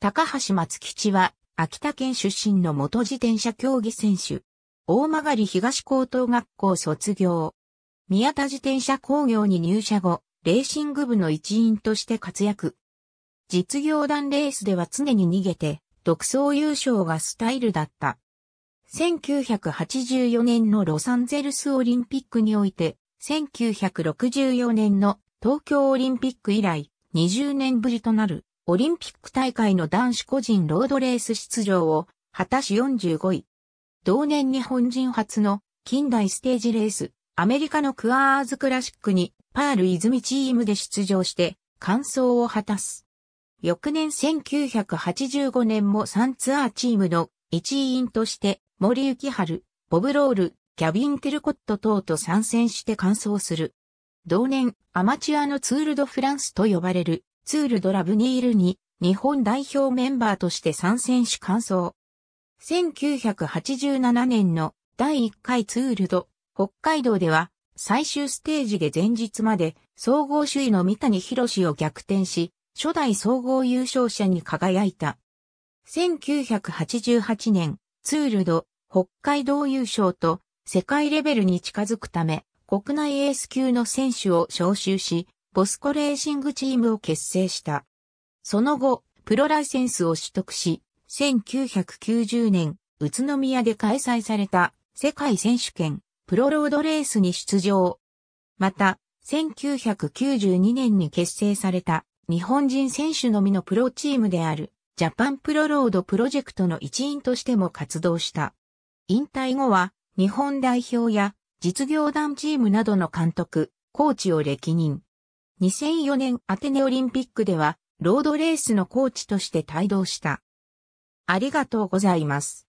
高橋松吉は、秋田県出身の元自転車競技選手。大曲東高等学校卒業。宮田自転車工業に入社後、レーシング部の一員として活躍。実業団レースでは常に逃げて、独走優勝がスタイルだった。1984年のロサンゼルスオリンピックにおいて、1964年の東京オリンピック以来20年ぶりとなるオリンピック大会の男子個人ロードレース出場を果たし45位。同年日本人初の近代ステージレース、アメリカのクアーズクラシックにパール泉チームで出場して完走を果たす。翌年1985年も3ツアーチームの一員として森幸春、ボブロール、キャビン・テルコット等と参戦して完走する。同年、アマチュアのツールドフランスと呼ばれるツールドラブニールに日本代表メンバーとして参戦し完走。1987年の第1回ツールド北海道では最終ステージで前日まで総合首位の三谷博士を逆転し、初代総合優勝者に輝いた。1988年、ツールド北海道優勝と世界レベルに近づくため、国内エース級の選手を招集し、ボスコレーシングチームを結成した。その後、プロライセンスを取得し、1990年、宇都宮で開催された世界選手権プロロードレースに出場。また、1992年に結成された日本人選手のみのプロチームであるジャパンプロロードプロジェクトの一員としても活動した。引退後は日本代表や実業団チームなどの監督、コーチを歴任。2004年アテネオリンピックでは、ロードレースのコーチとして帯同した。ありがとうございます。